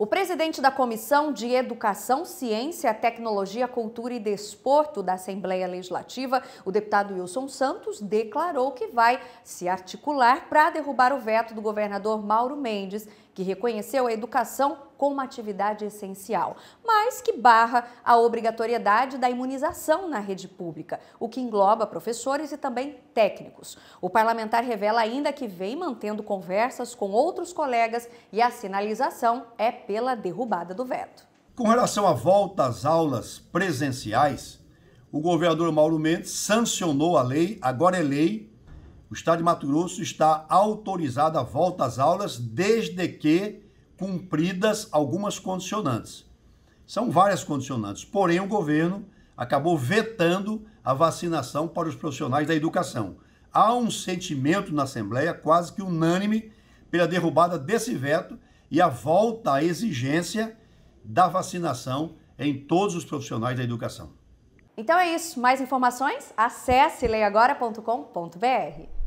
O presidente da Comissão de Educação, Ciência, Tecnologia, Cultura e Desporto da Assembleia Legislativa, o deputado Wilson Santos, declarou que vai se articular para derrubar o veto do governador Mauro Mendes, que reconheceu a educação como uma atividade essencial, mas que barra a obrigatoriedade da imunização na rede pública, o que engloba professores e também técnicos. O parlamentar revela ainda que vem mantendo conversas com outros colegas e a sinalização é pela derrubada do veto. Com relação à volta às aulas presenciais, o governador Mauro Mendes sancionou a lei, agora é lei. O estado de Mato Grosso está autorizado a volta às aulas desde que cumpridas algumas condicionantes. São várias condicionantes, porém o governo acabou vetando a vacinação para os profissionais da educação. Há um sentimento na Assembleia quase que unânime pela derrubada desse veto e a volta à exigência da vacinação em todos os profissionais da educação. Então é isso. Mais informações? Acesse leiagora.com.br.